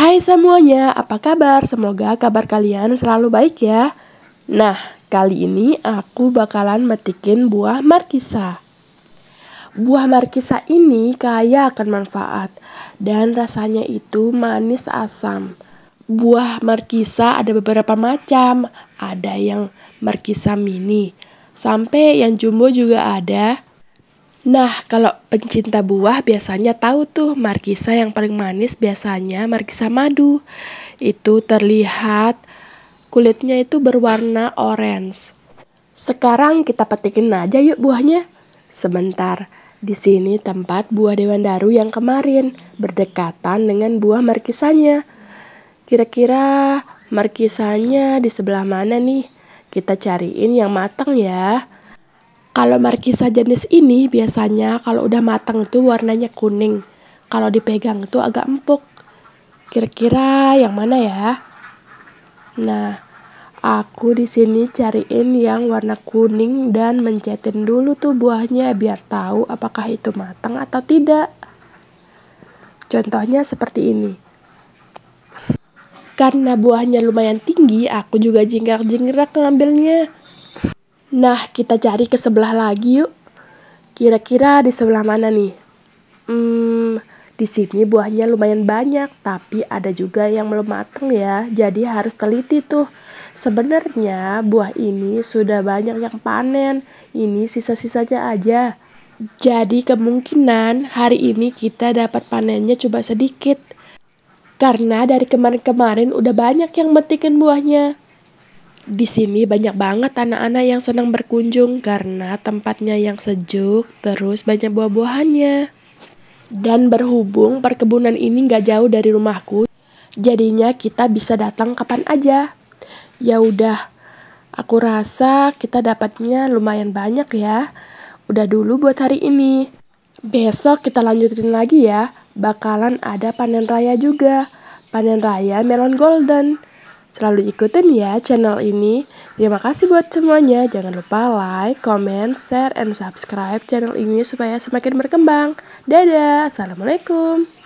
Hai semuanya, apa kabar? Semoga kabar kalian selalu baik ya. Nah, kali ini aku bakalan metikin buah markisa. Buah markisa ini kaya akan manfaat dan rasanya itu manis asam. Buah markisa ada beberapa macam, ada yang markisa mini, sampai yang jumbo juga ada. Nah, kalau pencinta buah biasanya tahu tuh markisa yang paling manis biasanya markisa madu. Itu terlihat kulitnya itu berwarna orange. Sekarang kita petikin aja yuk buahnya. Sebentar, di sini tempat buah Dewan Daru yang kemarin berdekatan dengan buah markisanya. Kira-kira markisanya di sebelah mana nih? Kita cariin yang matang ya. Kalau markisa jenis ini biasanya kalau udah matang itu warnanya kuning. Kalau dipegang itu agak empuk. Kira-kira yang mana ya? Nah, aku di sini cariin yang warna kuning dan mencetin dulu tuh buahnya biar tahu apakah itu matang atau tidak. Contohnya seperti ini. Karena buahnya lumayan tinggi, aku juga jingkrak-jingkrak ngambilnya. Nah, kita cari ke sebelah lagi yuk. Kira-kira di sebelah mana nih? Hmm, di sini buahnya lumayan banyak, tapi ada juga yang belum mateng ya. Jadi harus teliti tuh. Sebenarnya buah ini sudah banyak yang panen. Ini sisa-sisanya aja. Jadi kemungkinan hari ini kita dapat panennya coba sedikit. Karena dari kemarin-kemarin udah banyak yang metikin buahnya. Di sini banyak banget anak-anak yang senang berkunjung karena tempatnya yang sejuk, terus banyak buah-buahannya. Dan berhubung perkebunan ini nggak jauh dari rumahku, jadinya kita bisa datang kapan aja. Ya udah, aku rasa kita dapatnya lumayan banyak ya. Udah dulu buat hari ini. Besok kita lanjutin lagi ya, bakalan ada panen raya juga. Panen raya melon golden. Selalu ikutin ya channel ini. Terima kasih buat semuanya. Jangan lupa like, comment, share, and subscribe channel ini supaya semakin berkembang. Dadah, assalamualaikum.